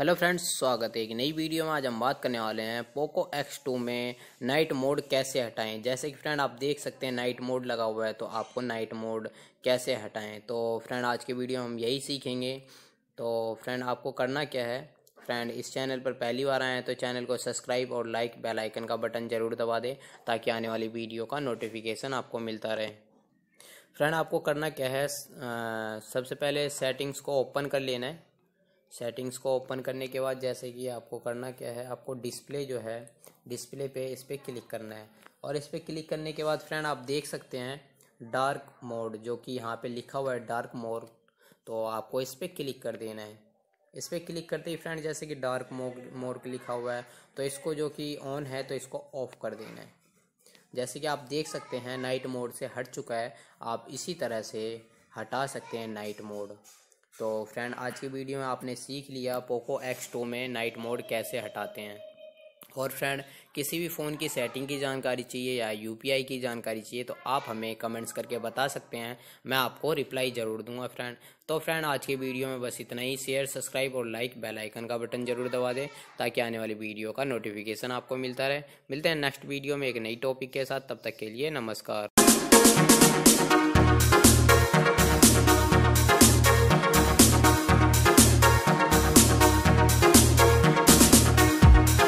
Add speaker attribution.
Speaker 1: hello friends स्वागत है एक नई वीडियो में आज हम बात करने वाले हैं पोको एक्स टू में नाइट मोड कैसे हटाएं जैसे कि फ्रेंड आप देख सकते हैं नाइट मोड लगा हुआ है तो आपको नाइट मोड कैसे हटाएं तो फ्रेंड आज के वीडियो हम यही सीखेंगे तो फ्रेंड आपको करना क्या है फ्रेंड इस चैनल पर पहली बार आए हैं तो चैनल को सब्सक्राइब और लाइक बेलाइकन का बटन ज़रूर दबा दें ताकि आने वाली वीडियो का नोटिफिकेशन आपको मिलता रहे फ्रेंड आपको करना क्या है सबसे पहले सेटिंग्स को ओपन कर लेना है सेटिंग्स को ओपन करने के बाद जैसे कि आपको करना क्या है आपको डिस्प्ले जो है डिस्प्ले पे इस पर क्लिक करना है और इस पर क्लिक करने के बाद फ्रेंड आप देख सकते हैं डार्क मोड जो कि यहाँ पे लिखा हुआ है डार्क मोड तो आपको इस पर क्लिक कर देना है इस पर क्लिक करते ही फ्रेंड जैसे कि डार्क मोड मोड लिखा हुआ है तो इसको जो कि ऑन है तो इसको ऑफ कर देना है जैसे कि आप देख सकते हैं नाइट मोड से हट चुका है आप इसी तरह से हटा सकते हैं नाइट मोड तो फ्रेंड आज की वीडियो में आपने सीख लिया पोको एक्स टू में नाइट मोड कैसे हटाते हैं और फ्रेंड किसी भी फ़ोन की सेटिंग की जानकारी चाहिए या यूपीआई की जानकारी चाहिए तो आप हमें कमेंट्स करके बता सकते हैं मैं आपको रिप्लाई ज़रूर दूंगा फ्रेंड तो फ्रेंड आज की वीडियो में बस इतना ही शेयर सब्सक्राइब और लाइक बेल आइकन का बटन जरूर दबा दें ताकि आने वाली वीडियो का नोटिफिकेशन आपको मिलता रहे मिलते हैं नेक्स्ट वीडियो में एक नई टॉपिक के साथ तब तक के लिए नमस्कार